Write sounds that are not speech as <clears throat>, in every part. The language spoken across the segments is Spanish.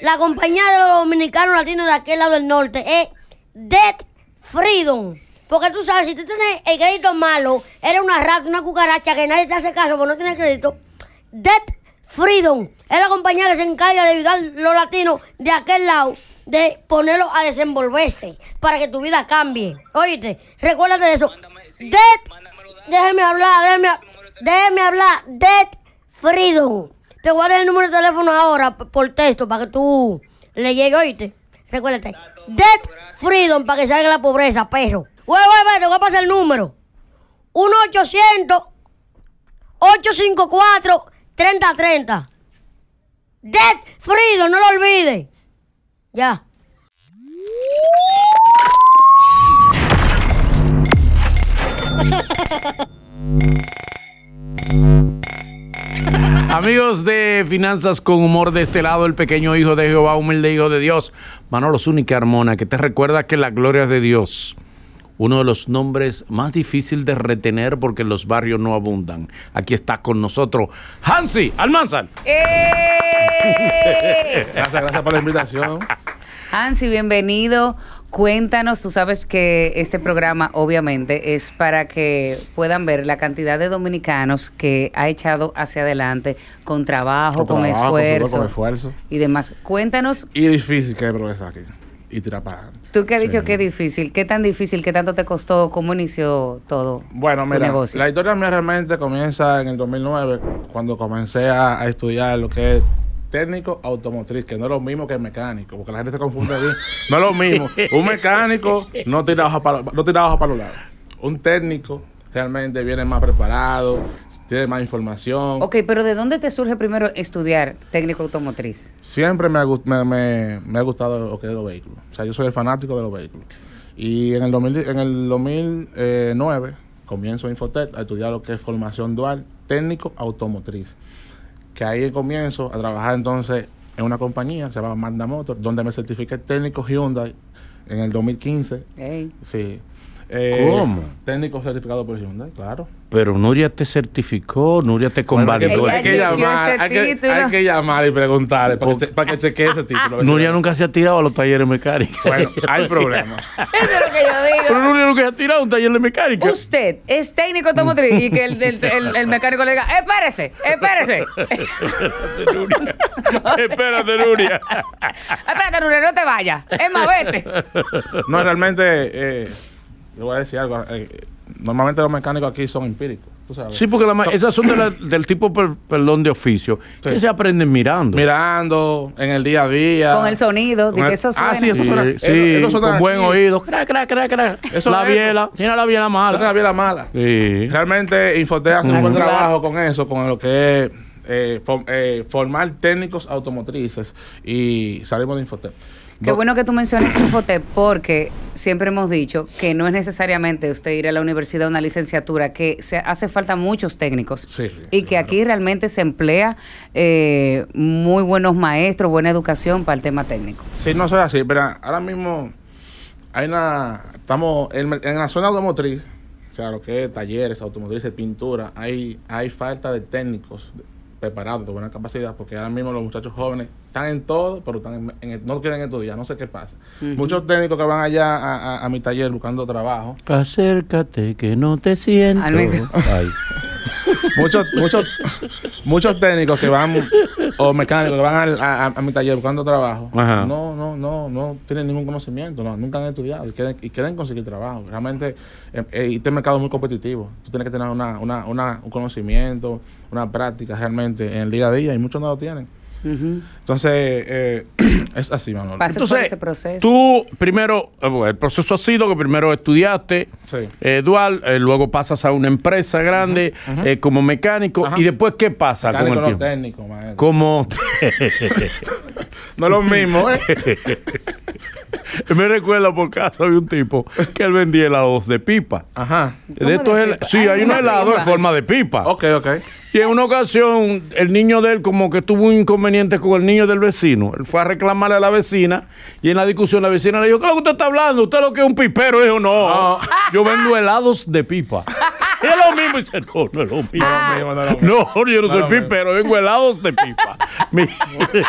La compañía de los dominicanos latinos de aquel lado del norte es Dead Freedom. Porque tú sabes, si tú tienes el crédito malo, eres una rata, una cucaracha que nadie te hace caso porque no tienes crédito. DEATH Freedom es la compañía que se encarga de ayudar a los latinos de aquel lado, de ponerlos a desenvolverse para que tu vida cambie. Oíste, recuérdate de eso. DEATH déjeme hablar, déjeme, déjeme hablar. DEATH Freedom. Te voy a dar el número de teléfono ahora por texto para que tú le llegue, oíste. Recuérdate. Death Freedom para que salga la pobreza, perro. te voy a pasar el número. 1-800-854-3030. Dead Freedom, no lo olvides. Ya. <laughs> Amigos de Finanzas con Humor, de este lado, el pequeño hijo de Jehová, humilde hijo de Dios, Manolo Zúñiga Armona, que te recuerda que la gloria es de Dios uno de los nombres más difíciles de retener porque los barrios no abundan. Aquí está con nosotros Hansi Almanzar. ¡Eh! gracias, gracias por la invitación. Hansi, bienvenido. Cuéntanos, tú sabes que este programa obviamente es para que puedan ver la cantidad de dominicanos que ha echado hacia adelante con trabajo, con, esfuerzo, y demás. Cuéntanos. Y difícil que hay aquí y tirar para adelante. Tú que has dicho que es difícil, ¿qué tan difícil, qué tanto te costó, cómo inició todo? Bueno, mira, la historia mía realmente comienza en el 2009, cuando comencé a, a estudiar lo que es técnico automotriz, que no es lo mismo que el mecánico, porque la gente se confunde bien. No es lo mismo. Un mecánico no tira hoja para, no hoja para los lados. Un técnico realmente viene más preparado, tiene más información. Ok, pero ¿de dónde te surge primero estudiar técnico automotriz? Siempre me ha, gustado lo que es los vehículos. O sea, yo soy fanático de los vehículos. Y en el, en el 2009 eh, comienzo Infotec a estudiar lo que es formación dual técnico automotriz que ahí comienzo a trabajar entonces en una compañía que se llama Magna Motor, donde me certifiqué técnico Hyundai en el 2015. Sí. Eh, ¿Cómo? Técnico certificado por Hyundai, claro. Pero Nuria te certificó, Nuria te convalidó. hay, que, hay, que llamar, hay, que, hay, que llamar, y preguntarle para, que, chequee ese título. Nuria nunca se ha tirado a los talleres mecánicos. Bueno, <laughs> hay problema. Eso es lo que yo digo. Pero Nuria nunca se ha tirado a un taller de mecánica. Usted es técnico automotriz y que el, <laughs> mecánico le diga, espérese, espérese. <laughs> espérate, Nuria. espérate, Nuria. espérate, Nuria, no te vayas. Es más, vete. No, realmente... Eh, le voy a decir algo. Eh, normalmente los mecánicos aquí son empíricos. Sí, porque la son del tipo, perdón, de oficio, que se aprenden mirando. Mirando, en el día a día. Con el sonido, que Ah, sí, eso suena. con buen oído. Cra, cra, la biela. Tiene la biela mala. Tiene la biela mala. Realmente Infotec hace un buen trabajo con eso, con lo que es eh, eh, formar técnicos automotrices y salimos de Infotec Qué bueno que tú mencionas Infotep porque siempre hemos dicho que no es necesariamente usted ir a la universidad a una licenciatura, que se hace falta muchos técnicos y que aquí realmente se emplea eh, muy buenos maestros, buena educación para el tema técnico. Sí, no soy así, pero ahora mismo hay una, estamos en, la zona automotriz, o sea, lo que es talleres, automotrices, pintura, hay, hay falta de técnicos preparado, de buena capacidad, porque ahora mismo los muchachos jóvenes están en todo, pero están en, en no quieren estudiar, no sé qué pasa. Muchos técnicos que van allá a, mi taller buscando trabajo. Acércate, que no te siento. Ah, <laughs> muchos, muchos, muchos técnicos que van o mecánicos que van al, a, mi taller buscando trabajo, no, no, no, no tienen ningún conocimiento, no, nunca han estudiado y quieren, y quieren conseguir trabajo. Realmente, em, eh, este mercado es muy competitivo. Tú tienes que tener una, un conocimiento, una práctica realmente en el día a día y muchos no lo tienen. Entonces, eh, <clears throat> es así, Manuel Entonces, ese proceso. Tú primero, eh, el proceso ha sido que primero estudiaste eh, dual, eh, luego pasas a una empresa grande como mecánico, y después, ¿qué pasa con el técnico, Como... <laughs> no es lo mismo, ¿eh? <laughs> <laughs> me recuerdo por caso había un tipo que él vendía helados de pipa. Ajá. De estos Sí, hay, un helado en forma de pipa. Ok, ok. Y en una ocasión, el niño de él como que tuvo un inconveniente con el niño del vecino. Él fue a reclamarle a la vecina y en la discusión la vecina le dijo, ¿qué es lo que usted está hablando? ¿Usted lo que es un pipero? Y dijo, no, yo vendo helados de pipa. Y es lo mismo. Y dice, no, no es lo mismo. No, yo no soy pipero, vengo helados de pipa. <laughs> entonces,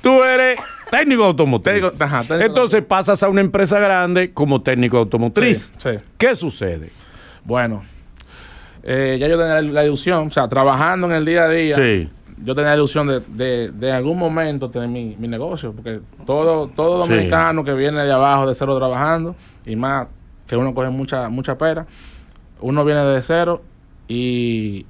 tú eres técnico automotriz. Entonces pasas a una empresa grande como técnico automotriz. Sí, ¿Qué sucede? Bueno, eh, ya yo tenía la, ilusión, o sea, trabajando en el día a día, yo tenía la ilusión de, de, algún momento tener mi, negocio, porque todo, todo dominicano que viene de abajo, de cero trabajando, y más que uno coge mucha, mucha pera, uno viene de cero y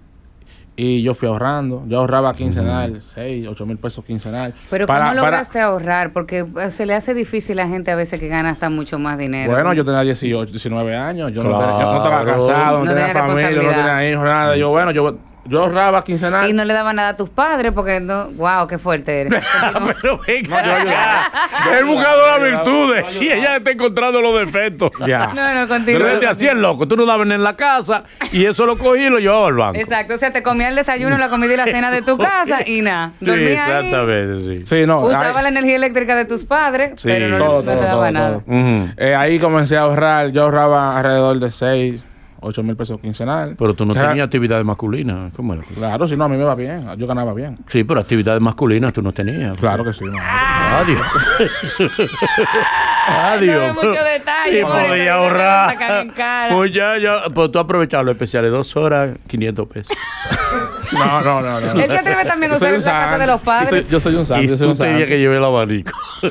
y yo fui ahorrando. Yo ahorraba quincenal, ...seis, ocho 6, mil pesos quincenal. Pero para, ¿cómo lograste ahorrar? Porque eh, se le hace difícil a la gente a veces que gana hasta mucho más dinero. Bueno, yo tenía 18, 19 años. Yo, no, tenía, estaba casado, no, no tenía, familia, no tenía hijos, nada. Yo, bueno, yo yo ahorraba quincenal. Y no le daba nada a tus padres porque no. ¡Wow! ¡Qué fuerte eres! <laughs> Este pero venga, no, ya. buscado las virtudes y ella está encontrando los defectos. Ya. No, no, contigo. Pero te hacías loco. Tú no dabas en la casa y eso lo cogí y lo llevaba al Exacto. O sea, te comía el desayuno, la comida y la cena de tu <laughs> casa y nada. Dormía sí, exactamente, sí. no, Usaba la energía eléctrica de tus padres, sí, pero no, todo, le daba nada. Eh, ahí comencé a ahorrar. Yo ahorraba alrededor de seis. 8 mil pesos quincenal. Pero tú no tenías actividades masculinas. ¿eh? ¿Cómo era? Claro, si no, a mí me va bien. Yo ganaba bien. Sí, pero actividades masculinas tú no tenías. Claro que sí. No. Adiós. <laughs> Adiós. No mucho detalle. Sí, podía ahorrar. Pues ya, ya. Pues tú aprovechabas los especiales. Dos horas, 500 pesos. No, no, no, no. Él se atreve también a usar la casa de los padres. Yo soy, un santo. Y yo soy tú un te que llevé el abanico. <laughs>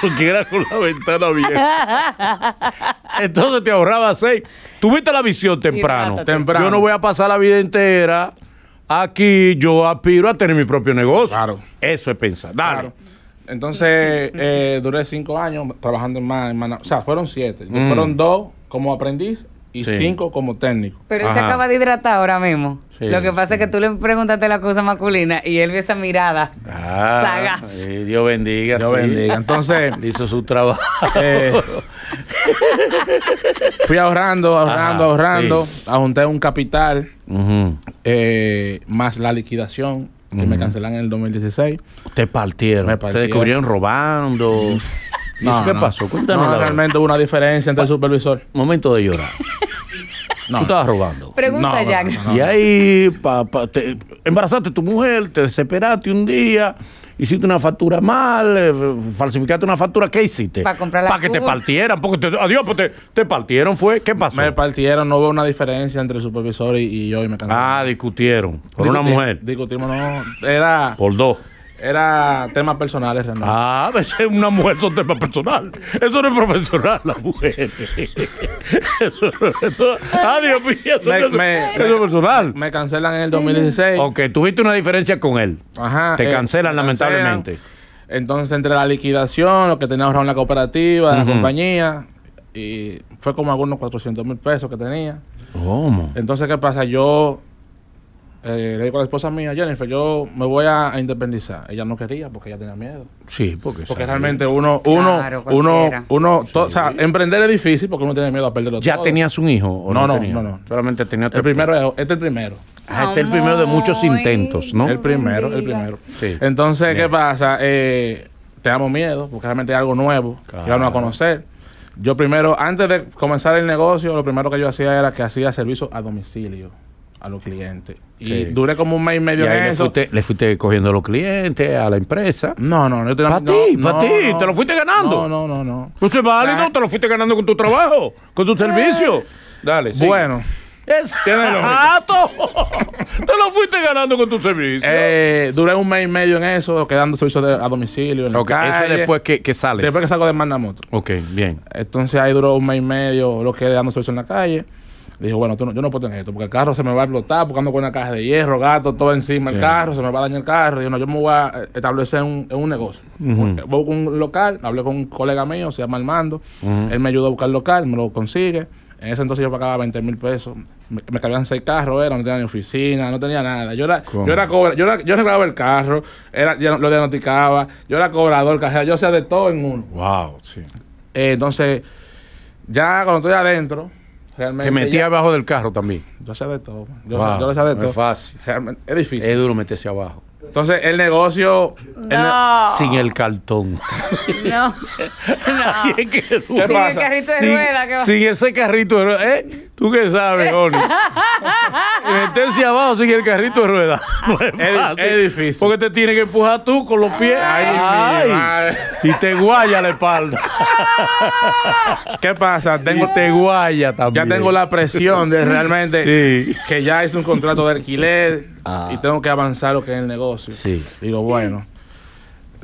porque <laughs> era con la ventana abierta. Entonces te ahorraba seis. Tuviste la visión temprano. temprano. Yo no voy a pasar la vida entera aquí, yo aspiro a tener mi propio negocio. Claro. Eso es pensar. Claro. Entonces, eh, duré cinco años trabajando en maná. O sea, fueron siete. Mm. Fueron dos como aprendiz y cinco como técnico. Pero él se acaba de hidratar ahora mismo. Lo que pasa es que tú le preguntaste la cosa masculina y él vio esa mirada ah, sagaz. Dios bendiga. Dios bendiga. Entonces. <laughs> hizo su trabajo. Eh, fui ahorrando, ahorrando, ahorrando. Ajunté un capital eh, más la liquidación que me cancelan en el 2016. Te partieron. Me partieron. Te descubrieron robando. <laughs> ¿Y qué pasó? Cuéntanos. No, realmente una diferencia entre el supervisor. Momento de llorar. No. Tú estabas robando Pregunta, Jack. y ahí, pa, te, embarazaste a tu mujer, te desesperaste un día, hiciste una factura mal, eh, falsificaste una factura, ¿qué hiciste? Para comprar Para que te partieran, porque te, adiós, pues te, partieron, fue, ¿qué pasó? Me partieron, no veo una diferencia entre el supervisor y, yo y me Ah, discutieron. Por una mujer. Discutimos, no, era. Por dos. Era temas personales, Renato. Ah, a pues, una mujer son temas personales. Eso no es profesional, la mujer. <laughs> eso, ah, eso, eso es, eso es personal. Me cancelan en el 2016. Ok, tuviste una diferencia con él. Ajá. Te eh, cancelan, lamentablemente. Entonces, entre la liquidación, lo que tenía ahorrado en la cooperativa, en la compañía, y fue como algunos 400 mil pesos que tenía. ¿Cómo? Entonces, ¿qué pasa? Yo eh, le digo a la esposa mía, Jennifer, yo me voy a, independizar. Ella no quería porque ella tenía miedo. Sí, porque Porque realmente uno, uno, uno, uno, o sea, emprender es difícil porque uno tiene miedo a perderlo ¿Ya tenías un hijo? o No, no, no, no. Solamente tenía El primero, este es el primero. Ah, este es el primero de muchos intentos, ¿no? El primero, el primero. Sí. Entonces, ¿qué pasa? Eh, te damos miedo, porque realmente es algo nuevo, que vamos a conocer. Yo primero, antes de comenzar el negocio, lo primero que yo hacía era que hacía servicio a domicilio a los clientes. Y dure duré como un mes y medio en eso. le fuiste, cogiendo a los clientes, a la empresa. No, no, no. Para ti, para ti. te lo fuiste ganando. No, no, no. no. Pues es válido, te lo fuiste ganando con tu trabajo, con tu eh, servicio. Dale, sí. Bueno. Exacto. <laughs> Te lo fuiste ganando con tu servicio. Eh, duré un mes y medio en eso, quedando servicio a domicilio. En la calle. después que, que, sales. Después que salgo de mandamoto Ok, bien. Entonces ahí duró un mes y medio lo que dando servicio en la calle dijo bueno, yo no puedo tener esto, porque el carro se me va a explotar, porque ando con una caja de hierro, gato, todo encima del carro, se me va a dañar el carro. yo no, yo me voy a eh, establecer un, un negocio. Voy a un local, hablé con un colega mío, se llama Armando, él me ayudó a buscar el local, me lo consigue. En ese entonces yo pagaba 20 mil pesos. Me, cabían seis carros, era, no tenía ni oficina, no tenía nada. Yo era, yo era yo, era, el carro, era, lo diagnosticaba, yo era cobrador, cajero, yo hacía de todo en uno. Wow, sí. Eh, entonces, ya cuando estoy adentro, Realmente. Te metí abajo del carro también. Yo sé de todo. Yo, sé, lo sé de no todo. Es fácil. Realmente, es difícil. Es duro meterse abajo. Entonces, el negocio. sin el cartón. <laughs> No. <laughs> ¿Qué sin el carrito de rueda. sin ese carrito de rueda. ¿Eh? ¿Tú qué sabes, Oni? <laughs> meterse abajo sin el carrito de rueda. es, difícil. Porque te tienes que empujar tú con los pies. Ay, y te guaya la espalda. ¿Qué pasa? Tengo, te guaya también. Ya tengo la presión de realmente que ya es un contrato de alquiler Ah. y tengo que avanzar lo que es el negocio. Digo, bueno,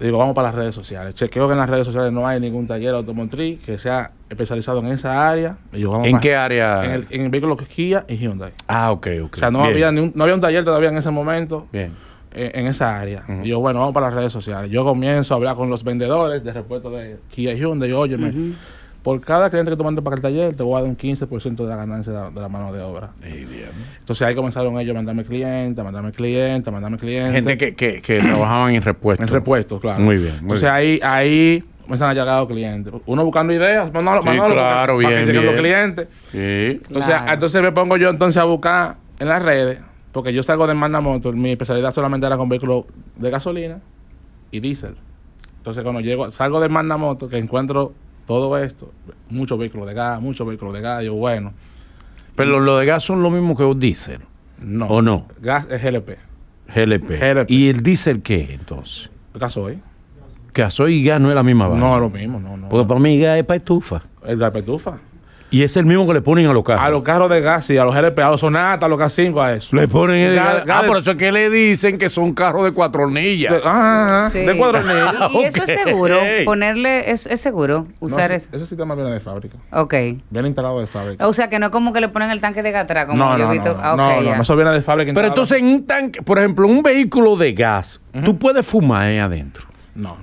digo, vamos para las redes sociales. Chequeo que en las redes sociales no hay ningún taller automotriz que sea especializado en esa área. ¿En qué área? En el, en vehículo Kia y Hyundai. Ah, ok, ok. O sea, no, había, un, no había un taller todavía en ese momento. Bien eh, en esa área. digo yo, bueno, vamos para las redes sociales. Yo comienzo a hablar con los vendedores de repuestos de Kia y Hyundai. Y óyeme, por cada cliente que tú mandas para el taller, te voy a dar un 15% de la ganancia de la, mano de obra. bien. Entonces ahí comenzaron ellos a mandarme clientes, a mandarme clientes, a mandarme clientes. Gente que, que, <clears throat> trabajaban en repuestos. En repuestos, claro. Muy bien. Entonces ahí ahí me a llegar clientes. Uno buscando ideas, Manolo, sí, claro, los clientes. Sí. Entonces, entonces me pongo yo entonces a buscar en las redes, porque yo salgo de Magna mi especialidad solamente era con vehículos de gasolina y diésel. Entonces cuando llego, salgo de Magna que encuentro todo esto, muchos vehículos de gas, muchos vehículos de gas, yo bueno. Pero los de gas son lo mismo que un diésel. No. ¿O no? Gas es GLP. GLP. ¿Y el diésel qué entonces? Gasoil. Gasoil y gas no es la misma vaina. No, es lo mismo, no, no. Porque para mí gas es para estufa. El es para estufa. Y es el mismo que le ponen a los carros. A los carros de gas, y a los RPA a los Sonata, a los K5, a eso. Le ponen el gas, Ah, por eso es que le dicen que son carros de cuatro hornillas. ah, sí. de cuatro hornillas. <laughs> Y, eso es seguro, ponerle, es, es seguro usar eso. Ese sistema viene de fábrica. Ok. Viene instalado de fábrica. O sea, que no es como que le ponen el tanque de gas atrás, como no, yo no, he visto. no, no, ah, eso viene de fábrica. Pero entonces en un tanque, por ejemplo, un vehículo de gas, tú puedes fumar ahí adentro. No.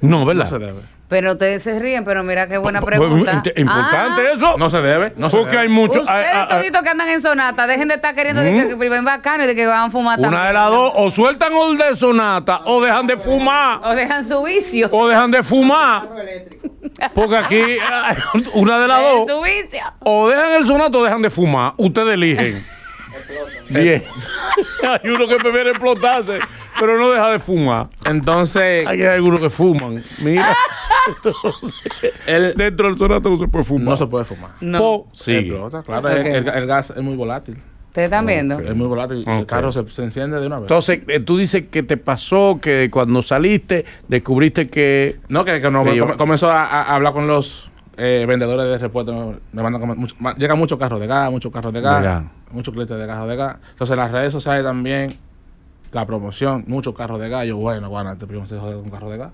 No, ¿verdad? No se debe. Pero ustedes se ríen, pero mira qué buena pregunta. Importante ah. eso. No se debe. porque hay muchos. Ustedes toditos que andan en sonata, dejen de estar queriendo que, mm. primero bacano y de que van a fumar Una de las dos, o sueltan el de sonata, o dejan de fumar. O dejan su vicio. O dejan de fumar. Porque aquí, una de las dos. Su vicio. O dejan el sonato o dejan de fumar. Ustedes eligen. Explotan. Bien. <laughs> hay uno que prefiere explotarse pero no deja de fumar. Entonces. Hay algunos que fuman. Mira. <laughs> Entonces, el, dentro del sonato no se puede fumar. No se puede fumar. No. Sí. claro. El, gas es muy volátil. Ustedes están viendo. Es muy volátil. El carro se, enciende de una vez. Entonces, eh, tú dices que te pasó, que cuando saliste, descubriste que. No, que, no, comenzó a, hablar con los eh, vendedores de repuestos. llegan muchos carros de gas, muchos carros de gas, muchos clientes de carros de gas. Entonces, las redes sociales también la promoción, muchos carros de gas. bueno, bueno, este primo se con carro de gas.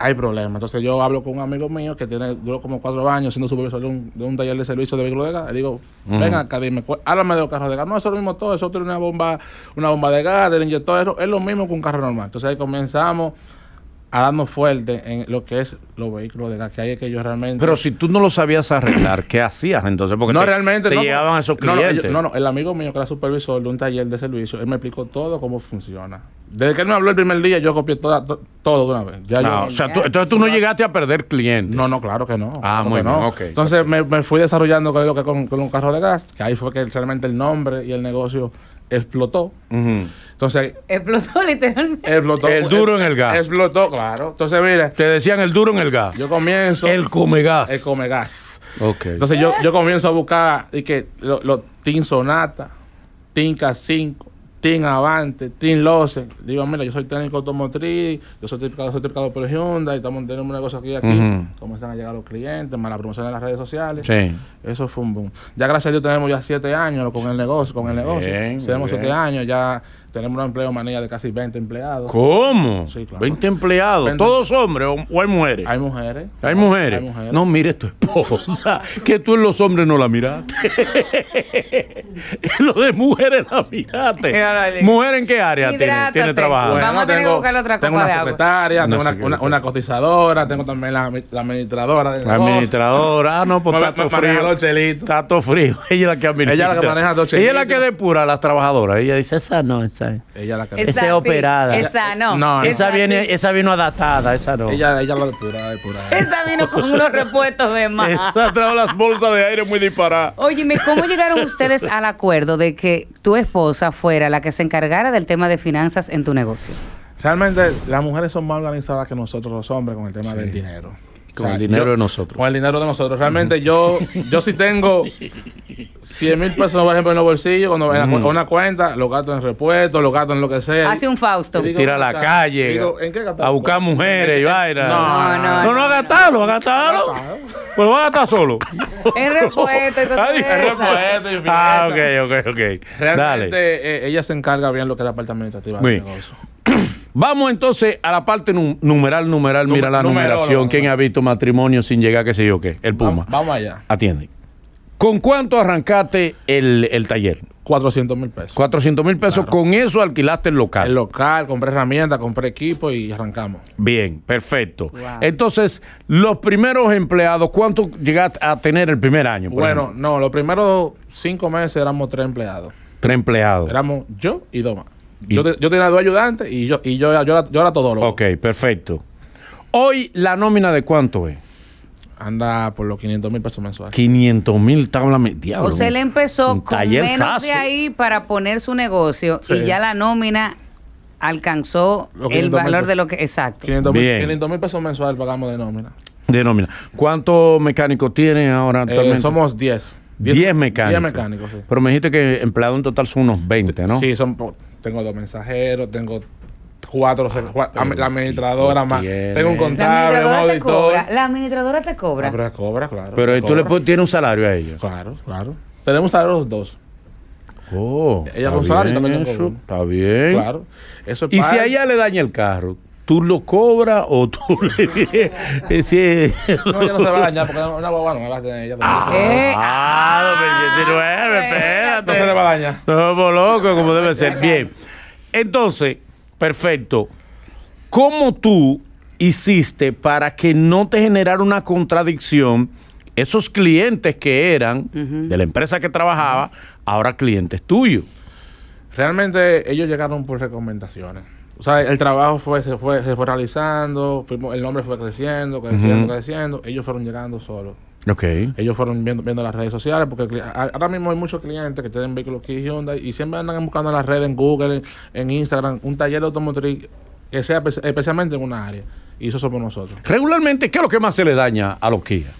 Hay problemas. Entonces yo hablo con un amigo mío que tiene, duró como cuatro años siendo supervisor de un, taller de servicio de vehículos de gas. Le digo, venga acá, háblame de los carros de gas. No, eso es lo mismo todo, eso tiene una bomba, una bomba de gas, del inyector, es lo mismo que un carro normal. Entonces ahí comenzamos a fuerte en lo que es los vehículos de que hay, que yo realmente. Pero si tú no lo sabías arreglar, ¿qué hacías entonces? Porque no, te, realmente te no, llegaban esos clientes. No, no, el amigo mío que era supervisor de un taller de servicio, él me explicó todo cómo funciona. Desde que él me habló el primer día, yo copié toda, todo de una vez. Ya ah, o sea, tú, entonces tú no llegaste a perder clientes. No, no, claro que no. Ah, muy Entonces Me, fui desarrollando con, que, con un carro de gas, que ahí fue que realmente el nombre y el negocio explotó. Entonces. Explotó literalmente. El duro en el gas. Explotó, claro. Entonces, mira. Te decían el duro en el gas. Yo comienzo. El come gas. El come gas. Ok. Entonces, yo, comienzo a buscar y que los Tin Sonata, tinca 5 Team Avante, Team Lose. Digo, mira, yo soy técnico automotriz, yo soy certificado, soy por Hyundai, estamos teniendo un negocio aquí aquí. cómo están Comienzan a llegar los clientes, más la promoción en las redes sociales. Sí. Eso fue un boom. Ya gracias a Dios tenemos ya siete años con el negocio, con el negocio. tenemos siete años, ya tenemos un empleo manía de casi 20 empleados. ¿Cómo? Sí, 20 empleados. ¿Todos hombres o, hay mujeres? Hay mujeres. ¿Hay mujeres? No mires tu esposa, <laughs> que tú en los hombres no la miraste. <laughs> lo de mujeres la miraste. ¿Mujer en qué área tiene, tiene trabajo? Vamos a tener que buscar otra cosa. Tengo una secretaria, tengo una, cotizadora, tengo también la, administradora. la administradora. Ah, no, pues está todo frío. Está todo frío. <laughs> Ella es la que administra. Ella es la que maneja los chelitos. Ella es la que depura a las trabajadoras. Ella dice, esa no, esa esa. Ella la es operada. Esa no. esa, vino adaptada, esa no. Ella, eh, Esa vino con unos repuestos de más. trajo las bolsas de aire muy disparadas. Óyeme, ¿cómo llegaron ustedes al acuerdo de que tu esposa fuera la que se encargara del tema de finanzas en tu negocio? Realmente las mujeres son más organizadas que nosotros los hombres con el tema del dinero. Con el dinero de nosotros. Con el dinero de nosotros. Realmente yo, yo sí tengo 100 mil pesos, por ejemplo, en los bolsillos, cuando en una cuenta, lo gasto en repuestos, lo gasto en lo que sea. Hace un Fausto. Tira a la calle. ¿en qué a buscar mujeres y vaina. No, no, no. No, no, a gastarlo, gastarlo. <laughs> Pero va a gastar solo. en repuesto. ah, ok, ok, ok. Realmente eh, ella se encarga bien lo que es la parte administrativa. negocio. Vamos entonces a la parte numeral, numeral, mira la numeración. ¿Quién ha visto matrimonio sin llegar, qué sé yo qué? El Puma. Vamos allá. Atiende. ¿Con cuánto arrancaste el, taller? 400 mil pesos. 400 mil pesos, con eso alquilaste el local. El local, compré herramientas, compré equipo y arrancamos. Bien, perfecto. Entonces, los primeros empleados, ¿cuánto llegaste a tener el primer año? Bueno, no, los primeros cinco meses éramos tres empleados. Tres empleados. Éramos yo y Doma yo, tenía dos ayudantes y yo, y yo, yo, era, todo era Ok, perfecto. Hoy, ¿la nómina de cuánto es? anda por los 500 mil pesos mensuales. 500 mil tablas diablo. O sea, él empezó con menos de ahí para poner su negocio y ya la nómina alcanzó el valor de lo que. Exacto. 500 mil pesos mensuales pagamos de nómina. De nómina. ¿Cuántos mecánicos tiene ahora eh, somos 10. 10 mecánicos. 10 mecánicos, sí. Pero me dijiste que Empleado en total son unos 20, ¿no? Sí, son tengo dos mensajeros, tengo cuatro, la administradora más, tengo un contable, un auditor. La administradora te cobra. La ah, cobra, claro. Pero tú le tienes un salario a ella. Claro, claro. Tenemos salario los dos. Oh, ella con salario también. está bien. Claro. Eso es y si a ella le daña el carro, ¿Tú lo cobras o tú <laughs> le.? ese... No, yo no se va a dañar porque una guagua no ah, ah, ah, 2019, pues, ah, espérate. No se le va a dañar. No, por pues, loco, como debe ser. <laughs> Bien. Entonces, perfecto. ¿Cómo tú hiciste para que no te generara una contradicción esos clientes que eran de la empresa que trabajaba, ahora clientes tuyos? Realmente ellos llegaron por recomendaciones o sea, el trabajo fue, se, fue, se fue realizando, el nombre fue creciendo, creciendo, creciendo. Ellos fueron llegando solos. Okay. Ellos fueron viendo, viendo las redes sociales, porque ahora mismo hay muchos clientes que tienen vehículos Kia y y siempre andan buscando en las redes, en Google, en, Instagram, un taller de automotriz que sea especialmente en una área. Y eso somos nosotros. Regularmente, ¿qué es lo que más se le daña a los Kia?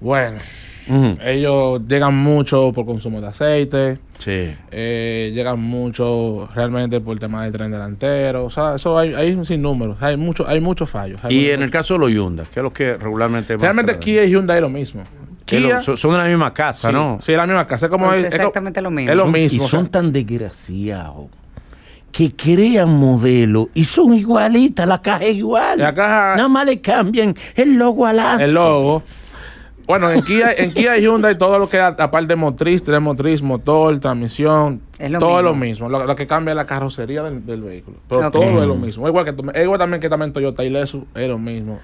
Bueno, ellos llegan mucho por consumo de aceite. Sí. Eh, llegan mucho realmente por el tema del tren delantero. O sea, eso hay, sin números. Hay, hay muchos fallos. y en el caso de los Hyundai, que es lo que regularmente. Realmente Kia y Hyundai es lo mismo. son de la misma casa, ¿no? Sí, de la misma casa. Es pues exactamente lo mismo. Es lo mismo. Y son tan desgraciados que crean modelos y son igualitas, la caja es igual. La caja. Nada más le cambian el logo al El logo. Bueno, en Kia, en Kia y Hyundai todo lo que aparte de motriz, tren motriz, motor, transmisión, todo es lo mismo. Lo, que cambia es la carrocería del, vehículo. Pero todo es lo mismo. Igual que igual también que también Toyota y Lexus es lo mismo.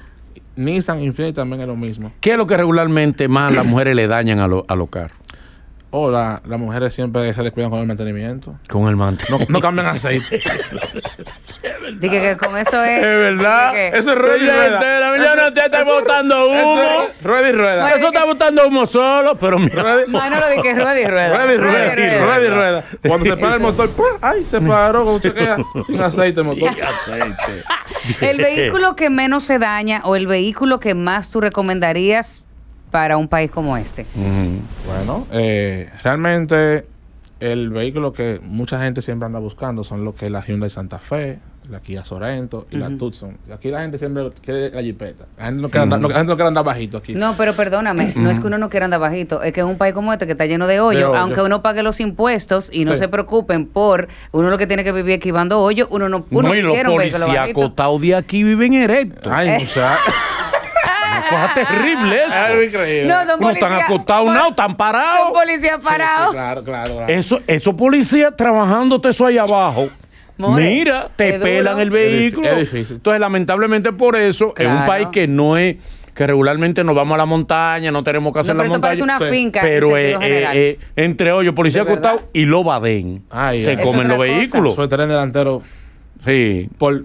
Nissan Infinity también es lo mismo. ¿Qué es lo que regularmente más las mujeres le dañan a, lo, a los carros? O las mujeres siempre se les cuidan con el mantenimiento. Con el mantenimiento. No, cambian aceite. <laughs> Dije que con eso es. Es verdad. eso es rueda y rueda. La no te está botando humo. rueda y rueda. eso está botando humo solo, pero mira. Mano lo dije que <laughs> rueda y rueda. Rueda y rueda. y rueda. Cuando se para el motor, ¡pum! ¡ay! Se paró con <laughs> chequea. Sin aceite el motor. Sin aceite. el vehículo que menos se daña o el vehículo que más tú recomendarías para un país como este? bueno, eh, realmente el vehículo que mucha gente siempre anda buscando son lo que es la Hyundai Santa Fe, la Kia Sorento y la Tucson. Aquí la gente siempre quiere la jipeta. La gente no, quiere, andar, bajito aquí. No, pero perdóname, no es que uno no quiera andar bajito, es que es un país como este que está lleno de hoyos, hoyo. aunque uno pague los impuestos y no se preocupen por uno lo que tiene que vivir Esquivando hoyos uno no uno no, y los de aquí viven erectos. Ay, o sea... <laughs> cosas terribles. Es increíble. No, son no, están acostados, no, están parados. Son policías parados. claro, claro, Eso, esos policías trabajándote eso ahí abajo. Mira, te pelan el vehículo. Es difícil. Entonces, lamentablemente por eso, en un país que no es que regularmente nos vamos a la montaña, no tenemos que hacer pero la parece Una finca pero eh, eh, eh, entre hoyos, policía acostado y lo baden. se comen los vehículos vehículos. tren delantero. Sí. Por,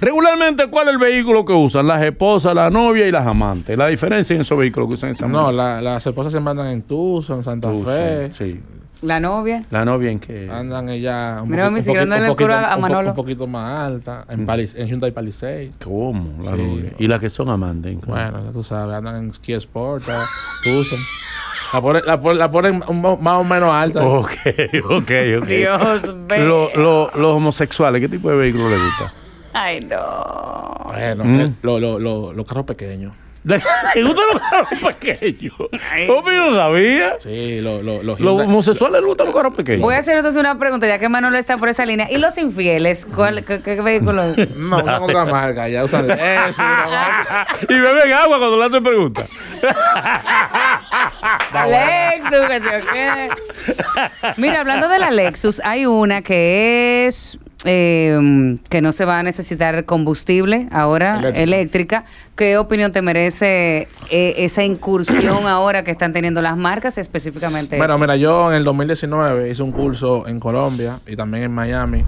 Regularmente, ¿cuál es el vehículo que usan? Las esposas, la novia y las amantes. La diferencia en esos vehículos que usan en San No, la, las esposas se mandan en Tucson, en Santa Fe. Sí. ¿La novia? La novia en qué? Andan ella un, poquito, más alta, en, Junta mm. en Hyundai Palisade. ¿Cómo? La novia. ¿Y las que son amantes? Bueno, tú sabes, andan en Kia Sport, Tucson. La ponen, más o menos alta. Ok, <laughs> ok, ok. Dios mío. los homosexuales, ¿qué tipo de vehículo les gusta? Ay, no. Bueno, los mm. eh, lo, carros pequeños. ¿Les gustan los carros pequeños? me lo <laughs> sabía? Sí, los lo, Los homosexuales les gustan los carros pequeños. Voy a hacer entonces una pregunta, ya que Manolo está por esa línea. ¿Y los infieles? qué, qué vehículo? <laughs> No, usan otra marca, ya usan eso. Eh, y beben agua cuando le hacen preguntas. <laughs> Lexus, qué? Mira, hablando de la Lexus, hay una que es eh, que no se va a necesitar combustible ahora eléctrica. ¿Qué opinión te merece eh, esa incursión <clears throat> ahora que están teniendo las marcas específicamente? Bueno, mira, yo en el 2019 hice un curso en Colombia y también en Miami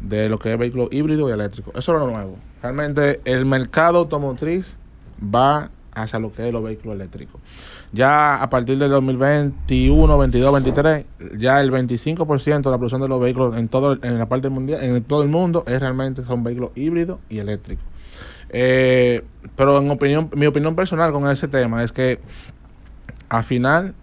de lo que es vehículo híbrido y eléctrico. Eso era lo nuevo. Realmente el mercado automotriz va hacia lo que es los vehículos eléctricos. Ya a partir del 2021, 22, 23, ya el 25% de la producción de los vehículos en todo en la parte mundial, en todo el mundo es realmente son vehículos híbridos y eléctricos. Eh, pero en opinión, mi opinión personal con ese tema es que a final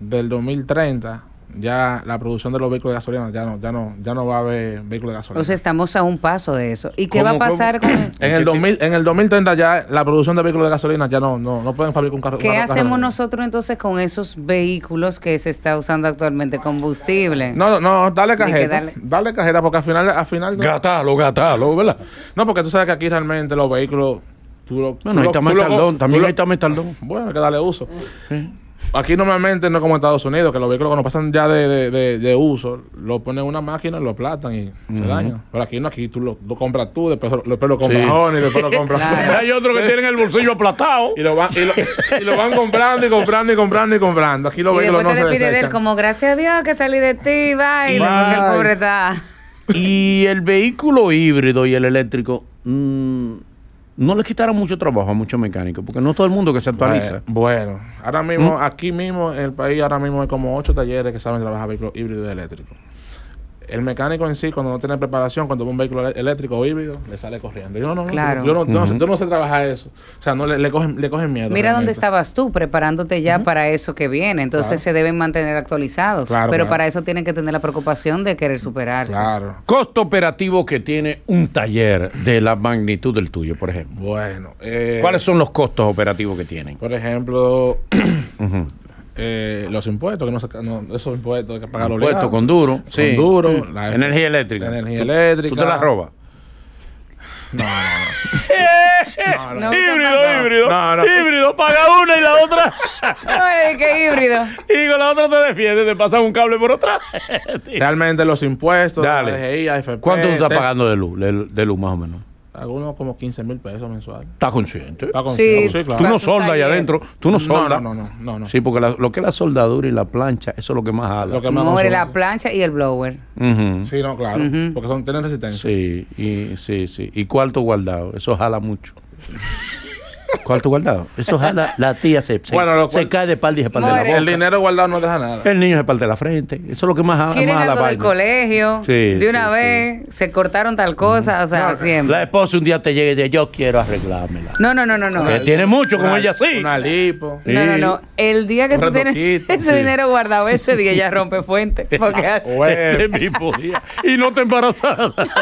del 2030 ya la producción de los vehículos de gasolina ya no, ya no, ya no va a haber vehículos de gasolina. O sea, estamos a un paso de eso. ¿Y qué va a pasar con en el 2000, en el 2030 ya la producción de vehículos de gasolina ya no, no, pueden fabricar un carro. ¿Qué hacemos nosotros entonces con esos vehículos que se está usando actualmente combustible? No, no, no dale cajeta, dale. cajeta porque al final, al final. No. Gatalo, gatalo, ¿verdad? No, porque tú sabes que aquí realmente los vehículos lo, bueno, ahí está también ahí está Bueno, hay que darle uso aquí normalmente no es como en Estados Unidos, que los vehículos cuando pasan ya de, de, de, de uso, lo ponen en una máquina, y lo aplatan y se dañan. Pero aquí no, aquí tú lo, compras tú, después lo, compras Johnny, después lo compras <laughs> claro. Hay otros que tienen el bolsillo aplatado. Y lo, van, y, comprando y comprando y comprando y comprando. Aquí los y vehículos no te se despide de él como, gracias a Dios que salí de ti, bye. bye. El pobre está. Y el vehículo híbrido y el eléctrico... Mmm, no le quitará mucho trabajo a muchos mecánicos, porque no todo el mundo que se actualiza. Eh, bueno, ahora mismo, mm. aquí mismo en el país, ahora mismo hay como ocho talleres que saben trabajar vehículos híbridos y eléctricos el mecánico en sí, cuando no tiene preparación, cuando ve un vehículo eléctrico o híbrido, le sale corriendo. Yo no, no, no, sé trabajar eso. O sea, no le, le cogen, le cogen miedo. Mira dónde estabas tú, preparándote ya para eso que viene. Entonces se deben mantener actualizados. pero para eso tienen que tener la preocupación de querer superarse. Claro. Costo operativo que tiene un taller de la magnitud del tuyo, por ejemplo. Bueno. Eh, ¿Cuáles son los costos operativos que tienen? Por ejemplo, eh, los impuestos, que no, esos impuestos hay que pagar los Impuestos con duro, con duro. energía eléctrica. energía eléctrica. ¿Tú te la robas? No, <laughs> híbrido, híbrido. Híbrido, paga una y la otra. <laughs> qué híbrido. Y con la otra te defiendes, te pasas un cable por otra. <laughs> Realmente los impuestos, Dale. ¿Cuánto tú estás pagando de luz, de luz más o menos? algunos como 15 mil pesos mensuales. ¿Está consciente? Sí, claro. Tú no soldas ahí adentro, tú no soldas. No, no, no, Sí, porque lo que es la soldadura y la plancha, eso es lo que más jala. Lo que más la plancha y el blower. Sí, no, claro, porque son tienen resistencia. Sí, y, sí, sí. Y cuarto guardado, eso jala mucho. <laughs> ¿Cuál tu guardado. Eso es la tía se, cae de espalda y se parte de la boca. El dinero guardado no deja nada. El niño se parte de la frente. Eso es lo que más jala. Quieren más algo del colegio. de una vez se cortaron tal cosa. O sea, siempre. La esposa un día te llega y dice, yo quiero arreglármela. No, no, no, no. no. tiene mucho con ella, sí. Una lipo. No, no, no. El día que tú tienes ese dinero guardado, ese día ya rompe fuente. <laughs> Porque hace. Ah, mi Ese día. Y no te embarazas.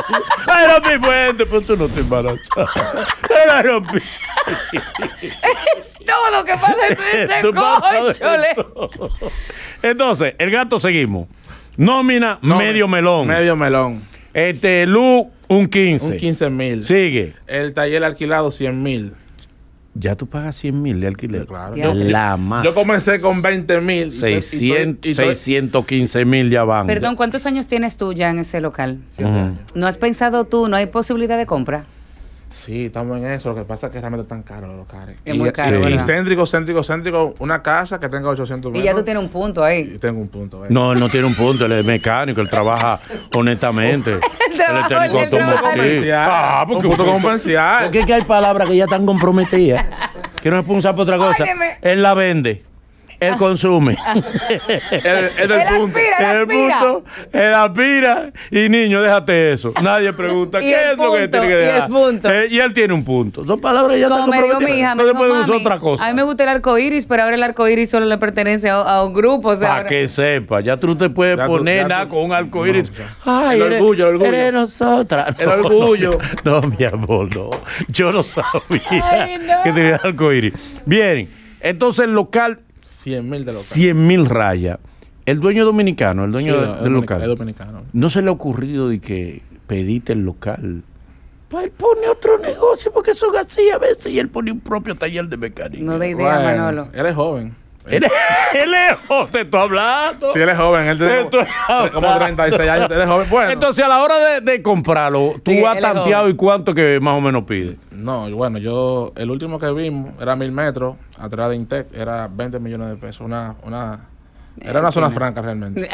<laughs> Era mi fuente, pero tú no te embarazas. Era la rompí es todo lo que pasa <laughs> ese cochole Entonces, el gato seguimos. Nómina, medio melón. Medio melón. Este, Lu, un 15. Un 15 mil. Sigue. El taller alquilado, 100 mil. Ya tú pagas 100 mil de alquiler. Pues yo, la Yo comencé con 20 mil. 615 mil ya van. Perdón, ¿cuántos años tienes tú ya en ese local? ¿No has pensado tú, no hay posibilidad de compra? Sí, estamos en eso. Lo que pasa es que realmente están caros los locales Es muy caro. Eh, y céntrico, céntrico, céntrico. Una casa que tenga 800 metros. Y ya tú tienes un punto ahí. Yo tengo un punto ahí. Eh. No, no tiene un punto. Él es mecánico. Él trabaja honestamente. <laughs> él técnico Ah, porque un punto comercial. Porque qué hay palabras que ya están comprometidas. Que no por otra cosa. Él la vende él ah. consume. Es ah. <laughs> el punto. Aspira, el punto, él aspira. Y niño, déjate eso. Nadie pregunta <laughs> qué es lo que tiene que dejar. Y, el punto. Eh, y él tiene un punto. Son palabras ya Como me dijo mi hija, no me dijo, usar otra cosa. A mí me gusta el arco iris, pero ahora el arco iris solo le pertenece a, un grupo. Para que sepa, ya tú te puedes poner nada con un arco iris. Ay, el orgullo, el orgullo. Eres nosotras. No, el orgullo. No, mi amor, no. Yo no sabía que tenía arco iris. Bien. Entonces el local 100 mil de local. 100 mil rayas. El dueño dominicano, el dueño del local. dominicano. No se le ha ocurrido de que pedite el local. Pues él pone otro negocio porque eso así a veces y él pone un propio taller de mecánica. No de idea, Manolo. Él es joven. Él, es <laughs> joven, te estoy hablando. Sí, él es joven, él tiene como, 36 <laughs> años, él es joven. Bueno. Entonces, a la hora de, comprarlo, tú vas has tanteado y cuánto que más o menos pide. No, bueno, yo, el último que vimos era mil metros, atrás de Intec, era 20 millones de pesos. Una, una, eh, era una zona franca realmente.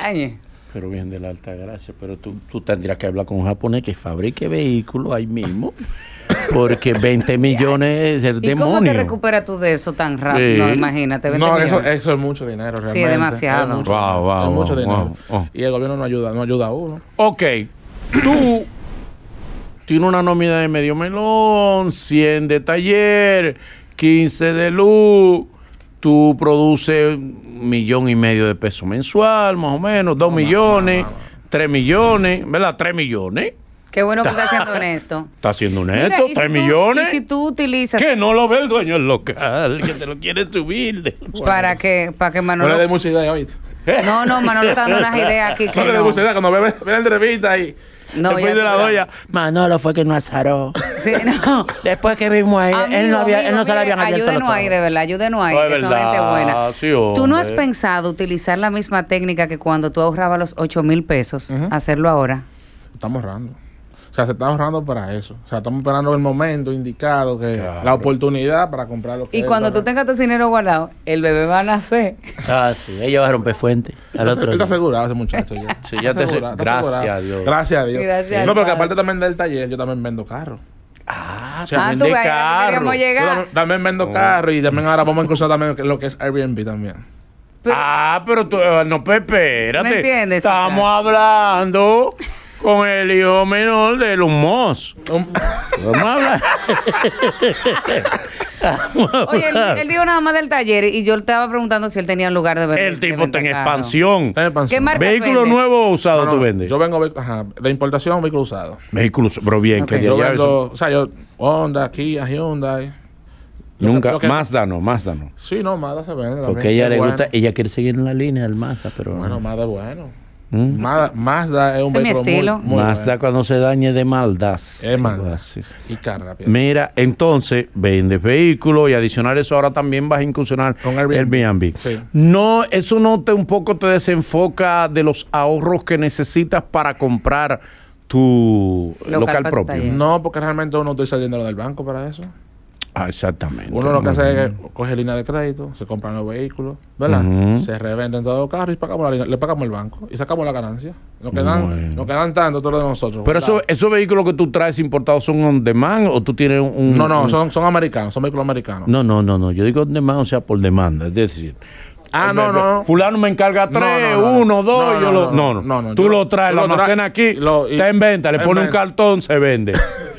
Pero bien de la alta gracia, pero tú, tú tendrías que hablar con un japonés que fabrique vehículos ahí mismo, <laughs> porque 20 millones es el ¿Y demonio. ¿Cómo te recuperas tú de eso tan rápido? No, imagínate. no, eso, es mucho dinero realmente. Sí, demasiado. Es mucho, es mucho dinero. Y el gobierno no ayuda, no ayuda a uno. Ok, tú tienes una nómina de medio melón, 100 de taller, 15 de luz, tú produces un millón y medio de pesos mensual, más o menos, dos millones, tres millones, ¿verdad? Tres millones. Qué bueno que estás siendo honesto. Está siendo honesto, Tres millones. y si tú utilizas. Que no lo ve el dueño del local, que te lo quiere subir. Para que, para que Manolo. No le dé mucha idea hoy. No, no, Manolo está dando unas ideas aquí. Que no, le dé mucha idea cuando ve, ve la entrevista y. No, Después de la doña, Manolo fue que no azaró. Sí, no. <laughs> Después que vimos ahí, él no, él no se la habían abierto Ayúdenos ahí, de verdad, ayúdenos ahí, no, que verdad. gente buena. ¿Tú no has pensado utilizar la misma técnica que cuando tú ahorrabas los 8 mil pesos, hacerlo ahora? Estamos ahorrando. O sea, se está ahorrando para eso. O sea, estamos esperando el momento indicado, que la oportunidad para comprar lo que Y cuando tú tengas tu dinero guardado, el bebé va a nacer. Ah, sí, ella va a romper fuente. Al otro él asegurado ese muchacho. Sí, ya te asegurado, Gracias a Dios. Gracias a Dios. No, porque aparte también del taller, yo también vendo carros. Ah, También ah, tú carro. también vendo carros ah. carro y también ahora vamos a incluso también lo que es Airbnb también. ah, pero tú, eh, no, espérate. ¿Me entiendes? Estamos ah. hablando con el hijo menor de los Moss. <laughs> Vamos a Oye, él, dijo nada más del taller y yo le estaba preguntando si él tenía un lugar de ver. El tipo está en expansión. Está en ¿Qué ¿Vehículo nuevo o usado tú vendes? Yo vengo ajá, de importación, vehículo usado. usado, pero bien, que Yo o sea, yo Honda, Kia, Hyundai. Nunca, Más que- Mazda no, Mazda no. Sí, no, Mazda se vende. Porque ella le gusta, ella quiere seguir en la línea del Mazda, pero Bueno, Mazda es bueno. ¿Mm? más Mazda, es un vehículo Muy, cuando se dañe de maldas. Es Y Mira, entonces vendes vehículos y adicionar eso ahora también vas a incursionar el Airbnb. No, eso no te un poco te desenfoca de los ahorros que necesitas para comprar tu local, propio. No, porque realmente uno estoy saliendo del banco para eso. Ah, exactamente. Uno lo que hace es coge línea de crédito, se compran los vehículos, ¿verdad? Se revenden todos los carros y le pagamos el banco y sacamos la ganancia. Nos quedan, quedan tanto todos de nosotros. Pero eso, esos vehículos que tú traes importados son on demand o tú tienes un. No, no, son, americanos, son vehículos americanos. No, no, no, no. Yo digo on demand, o sea, por demanda. Es decir, Ah, no, no, Fulano me encarga tres, uno, dos. yo lo, no, no, Tú lo traes, lo almacenas aquí, está en venta, le pone un cartón, se vende. <laughs>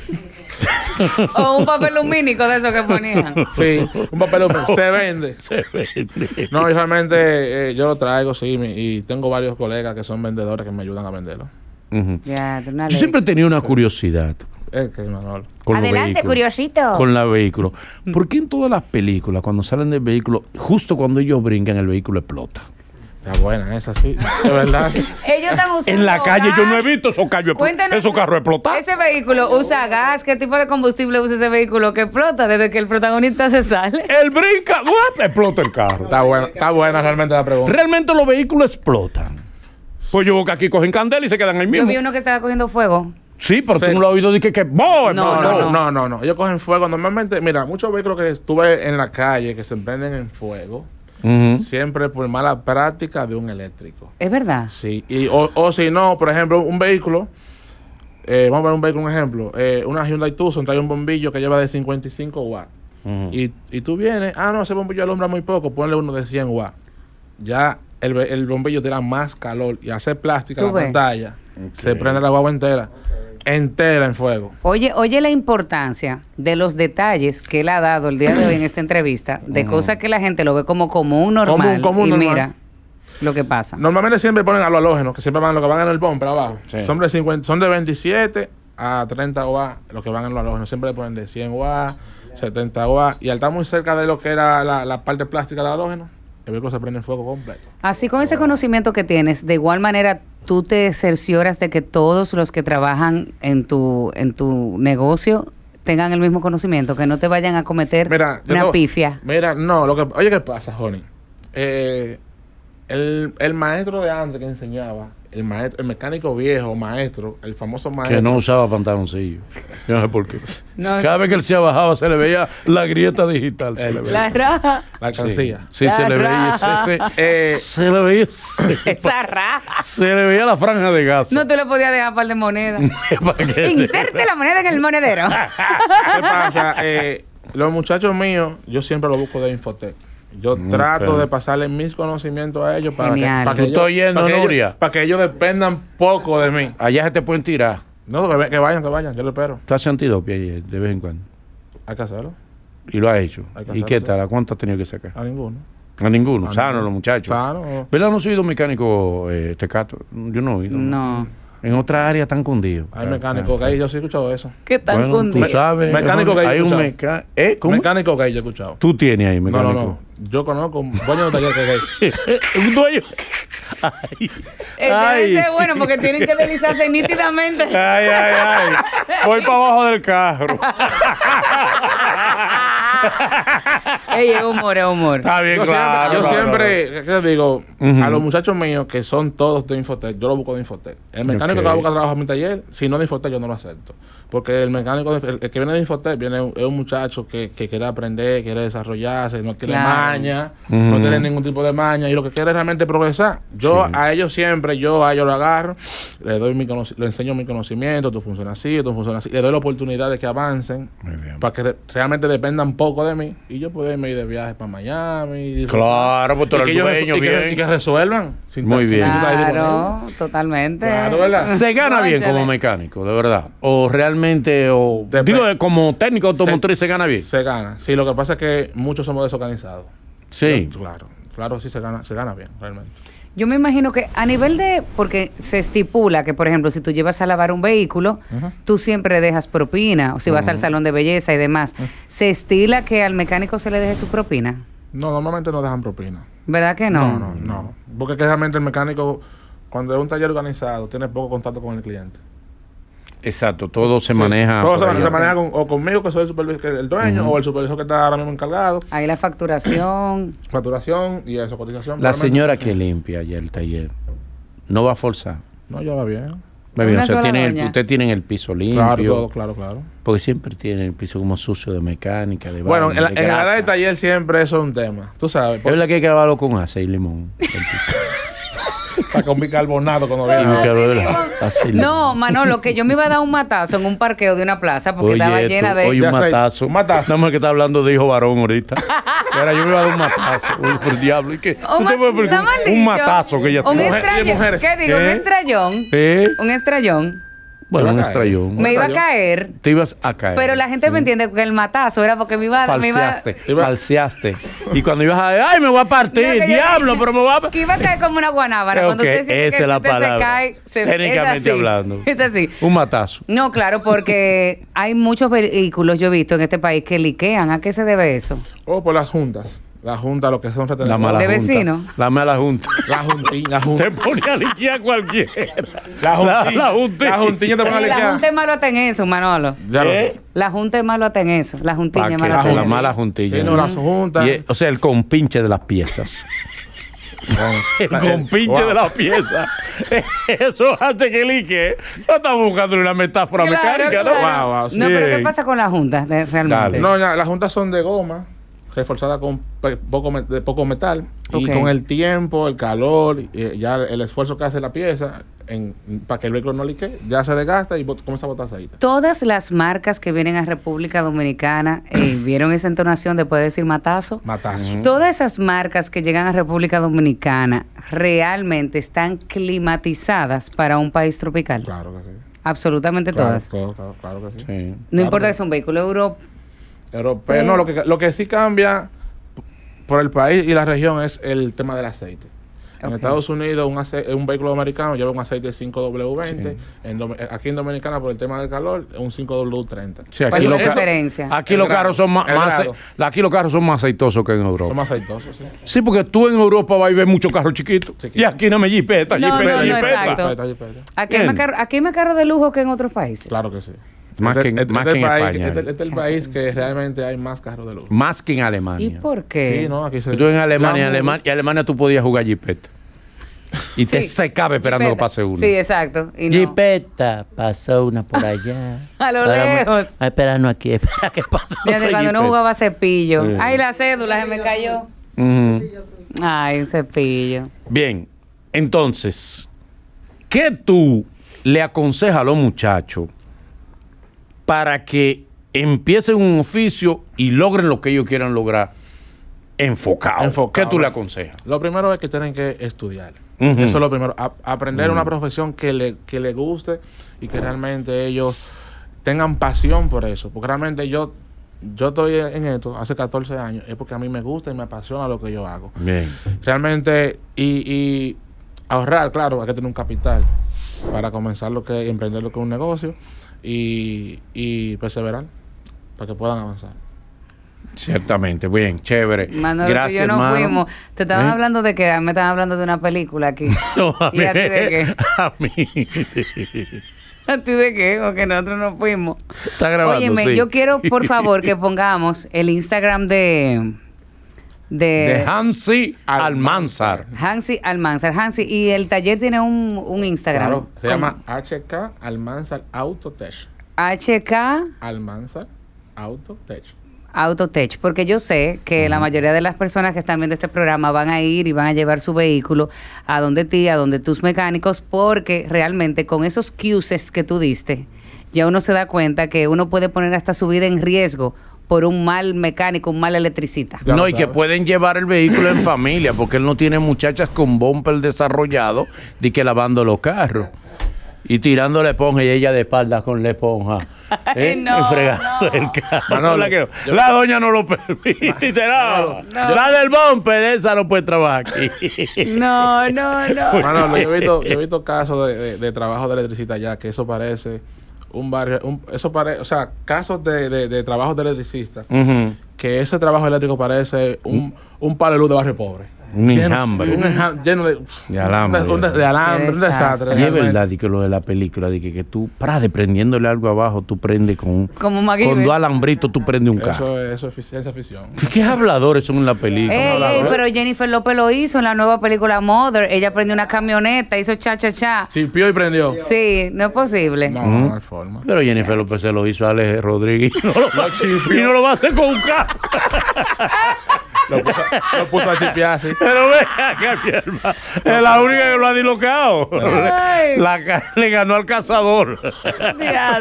<laughs> o un papel lumínico de eso que ponían. Sí, un papel lumínico. <laughs> Se <laughs> vende. Se vende. No, y realmente eh, yo lo traigo, sí, y tengo varios colegas que son vendedores que me ayudan a venderlo. Yo siempre he tenía una curiosidad Adelante, curiosito. Con la vehículo. ¿Por qué en todas las películas, cuando salen del vehículo, justo cuando ellos brincan, el vehículo explota? Está buena, esa sí, de verdad. <laughs> Ellos están En la calle yo no he visto esos carros, Cuéntanos, esos explotar. Ese vehículo usa gas, ¿qué tipo de combustible usa ese vehículo que explota desde que el protagonista se sale? Él brinca, ¡guap! explota el carro. Está buena, está buena realmente la pregunta. Realmente los vehículos explotan. Pues yo veo que aquí cogen candela y se quedan ahí mismo. Yo vi uno que estaba cogiendo fuego. Sí, pero tú no lo has oído dije que, no, no, no, no, no. Ellos cogen fuego. Normalmente, mira, muchos vehículos que estuve en la calle que se prenden en fuego siempre por mala práctica de un eléctrico. ¿Es verdad? Sí, y, o, si no, por ejemplo, un vehículo, eh, vamos a ver un vehículo, un ejemplo, eh, una Hyundai Tucson trae un bombillo que lleva de 55 watts. y, y, tú vienes, ah, no, ese bombillo alumbra muy poco, ponle uno de 100 watts. Ya el, bombillo te más calor y hace plástica la pantalla, se prende la guagua entera. Entera en fuego. Oye, oye la importancia de los detalles que él ha dado el día de hoy en esta entrevista, de cosas que la gente lo ve como común, normal. Como, y mira lo que pasa. Normalmente siempre ponen a los halógenos, que siempre van lo que van en el bomb para abajo. Son, de son de 27 a 30 watts los que van en los halógenos. Siempre le ponen de 100 watts, 70 watts. Y al estar muy cerca de lo que era la, parte plástica del halógeno, el vehículo se prende en fuego completo. Así con ese conocimiento que tienes, de igual manera tú te cercioras de que todos los que trabajan en tu, en tu negocio tengan el mismo conocimiento, que no te vayan a cometer una pifia. Mira, no, lo que, oye, ¿qué pasa, Joni? Eh, el, el, maestro de antes que enseñaba el, mecánico viejo, maestro, el famoso maestro. Que no usaba pantaloncillo. Yo no sé por qué. Cada vez que él se bajaba se le veía la grieta digital. La raja. La cancilla. Sí, se, le veía, eh, se, le veía. Esa raja. Se le veía la franja de gas. No te lo podías dejar par de moneda <laughs> inserte la moneda en el monedero. <laughs> ¿Qué pasa? Eh, los muchachos míos, yo siempre los busco de Infotec. Yo trato de pasarle mis conocimientos a ellos para que, para que, ellos, yendo, para, ellos, dependan poco de mí. Allá se te pueden tirar. No, que, vayan, que vayan, yo lo espero. ¿Tú has sentido pie de vez en cuando? Hay que hacerlo. ¿Y lo has hecho? ¿Y qué tal? ¿A cuánto has tenido que sacar? A ninguno. A ninguno, sano los muchachos. Sano. ¿Verdad? No soy mecánico eh, tecato. Yo no he oído. No. no. En otra área están cundidos. Hay mecánico que yo sí he escuchado eso. ¿Qué tan bueno, Tú sabes. Mecánico que hay, un ¿Eh? Mecánico que hay, yo he escuchado. Tú tienes ahí, mecánico. No, no, no. Yo conozco un dueño de taller que hay. <laughs> ¿Un dueño? Ay. Debe es bueno porque tienen que deslizarse nítidamente. Ay, ay, ay. <laughs> Voy para abajo del carro. <laughs> <laughs> es humor, es humor. Está bien, yo claro. Siempre, yo siempre digo a los muchachos míos que son todos de Infotel, yo lo busco de Infotel. El mecánico que va a buscar trabajo en mi taller, si no de Infotel, yo no lo acepto. Porque el mecánico, que viene de Infotel viene, es un muchacho que, quiere aprender, quiere desarrollarse, no tiene maña, no tiene ningún tipo de maña y lo que quiere es realmente progresar. Yo a ellos siempre, yo a ellos lo agarro, le doy mi le enseño mi conocimiento, tú funciona así, tú funciona así, le doy la oportunidad de que avancen para que realmente dependan poco de mí y yo poderme ir de viaje para Miami. claro, pues tú el dueño, Y que, resuelvan. Muy bien. claro, totalmente. Se gana bien como mecánico, de verdad. O realmente, o digo, eh, como técnico automotriz se, gana bien. Se gana. Sí, lo que pasa es que muchos somos desorganizados. Sí. claro, claro, sí se gana, se gana bien, realmente. Yo me imagino que a nivel de, porque se estipula que, por ejemplo, si tú llevas a lavar un vehículo, tú siempre dejas propina, o si vas al salón de belleza y demás, ¿se estila que al mecánico se le deje su propina? No, normalmente no dejan propina. ¿Verdad que no? No, no, no. Porque que realmente el mecánico, cuando es un taller organizado, tiene poco contacto con el cliente. Exacto, todo se maneja. Todo se, maneja con, o conmigo, que soy el, supervisor, el dueño, o el supervisor que está ahora mismo encargado. Ahí la facturación. facturación y eso, cotización. La señora que limpia ya el taller, ¿no va a forzar? No, ya va bien. bien. O el, ustedes tienen el piso limpio. Claro, todo, claro, claro. Porque siempre tiene el piso como sucio de mecánica, de Bueno, en, la, en el de taller siempre eso es un tema, tú sabes. Es verdad que hay que grabarlo con aceite y limón. <laughs> para con carbonado cuando así no, Manolo, que yo me iba a dar un matazo en un parqueo de una plaza porque estaba llena de de. Oye, un matazo. Un matazo. Nada más que está hablando de hijo varón ahorita. Era, <laughs> yo me iba a dar un matazo. Uy, por diablo. ¿Y qué? ¿Tú te un, matazo que ya Un estrellón. ¿Qué digo? ¿Un ¿eh? estrellón? ¿Eh? Un estrellón un estrellón bueno, un estrellón. Me iba a caer. Te ibas a caer. Pero la gente me mm. entiende que el matazo era porque me iba a. Falseaste. <laughs> Falseaste. y cuando ibas a. decir, ¡Ay, me voy a partir! ¡Diablo! pero me voy a. <laughs> Que iba a caer como una guanábara. cuando esa es la palabra. Se cae, es hablando. <laughs> Es así. Un matazo. No, claro, porque hay muchos vehículos, yo he visto en este país, que liquean. ¿A qué se debe eso? oh, por las juntas. La junta, lo que son La de junta. La mala junta. <laughs> La juntilla. La junta. Te pone a a cualquiera. La junta La, juntilla. te pone a liquear. La junta es malo en eso, Manolo. La junta es malo en eso. La juntilla es La mala juntilla. Mm. o sea, el compinche de las piezas. <laughs> el compinche de las piezas. <laughs> Eso hace que lique. No está buscando una metáfora mecánica, ¿no? No, pero ¿qué pasa con las juntas realmente? No, ya, las juntas son de goma reforzada con poco, de poco metal y con el tiempo, el calor, eh, ya el esfuerzo que hace la pieza en, para que el vehículo no lique, ya se desgasta y comienza a botar aceite. Todas las marcas que vienen a República Dominicana, eh, <clears throat> ¿vieron esa entonación de, poder decir matazo? Matazo. Todas esas marcas que llegan a República Dominicana realmente están climatizadas para un país tropical. Claro que sí. Absolutamente todas. Claro, que sí. No importa que, que sea un vehículo europeo Europeo. No, lo que, lo que sí cambia por el país y la región es el tema del aceite. En Estados Unidos, un, vehículo americano lleva un aceite 5W20. aquí en Dominicana, por el tema del calor, un 5W30. aquí, pues lo los carros son más, aquí los carros son más aceitosos que en Europa. Son más aceitosos, sí. porque tú en Europa vas a ver muchos carros chiquitos. Y aquí no me jipeta, Aquí, me carro, aquí más de lujo que en otros países. Claro que sí. Más este que, en este este España. Este, es el país que realmente hay más carros de lujo. Más que en Alemania. ¿Y por qué? Sí, no, aquí se... Tú en Alemania, y Alemania tú podías jugar jipeta. <laughs> Y te te secaba esperando que pase uno. Sí, exacto. Jipeta, pasó una por allá. <laughs> a lo lejos. Ay, esperando aquí, <laughs> espera que pasó Desde cuando no jugaba cepillo. Ay, la cédula se me cayó. Ay, cepillo. Bien, entonces, ¿qué tú le aconsejas a los muchachos para que empiecen un oficio y logren lo que ellos quieran lograr enfocado. ¿Qué tú le aconsejas? Lo primero es que tienen que estudiar. Eso es lo primero. aprender una profesión que le, le guste y que realmente ellos tengan pasión por eso. Porque realmente yo, yo estoy en esto hace 14 años. Es porque a mí me gusta y me apasiona lo que yo hago. Bien. Realmente, y, y ahorrar, claro, hay que tener un capital para comenzar lo que emprender lo que es un negocio y, perseverar para que puedan avanzar. Ciertamente, bien, chévere. Gracias, yo no fuimos. Te estaban ¿Eh? hablando de que me estaban hablando de una película aquí. <laughs> ¿Y a ti de qué? A mí. <laughs> <laughs> ¿A ti de qué? Porque nosotros no fuimos. Está grabando, Óyeme, yo quiero, por favor, que pongamos el Instagram de de, Hansi Almanzar. Hansi Almanzar. Hansi, y el taller tiene un, Instagram. se llama HK Almanzar Autotech. HK Almanzar Autotech. Autotech, porque yo sé que la mayoría de las personas que están viendo este programa van a ir y van a llevar su vehículo a donde ti, a donde tus mecánicos, porque realmente con esos cuses que tú diste, ya uno se da cuenta que uno puede poner hasta su vida en riesgo por un mal mecánico, un mal electricista. no, y que pueden llevar el vehículo en familia, porque él no tiene muchachas con bumper desarrollado de que lavando los carros. Y tirando la esponja y ella de espaldas con la esponja. <laughs> ¿eh? no, fregando el carro. la, doña no lo permite. Y <laughs> la del bumper, esa no puede trabajar aquí. <laughs> No, no, no. Manolo, yo he visto, casos de, de trabajo de electricista ya que eso parece un barrio, eso parece, o sea, casos de, de, de trabajos de electricista, que ese trabajo eléctrico parece un, un de barrio pobre. Un enjambre. Un enjambre lleno de, de alambre. De, de alambre, un desastre. Y es verdad que lo de la película, de que, tú, para de prendiéndole algo abajo, tú prendes con un. Como Con dos alambritos tú prendes un carro. Eso, eso es eficiencia, afición. ¿Qué habladores son en la película? Ey, ey, pero Jennifer López lo hizo en la nueva película Mother. Ella prendió una camioneta, hizo cha-cha-cha. Sí, pio y prendió. Sí, no es posible. No, ¿Mm? no hay forma. Pero Jennifer López se lo hizo a Alex Rodríguez y no lo, va, no lo a hacer con un carro. <laughs> Lo puso, a chipear así. <laughs> Pero vea que mi hermano. Es la única que lo ha dilocado <laughs> La, le ganó al cazador.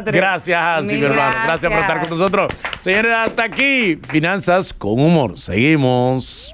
Gracias, Hansi, mi hermano. Gracias por estar con nosotros. Señores, hasta aquí. Finanzas con humor. Seguimos.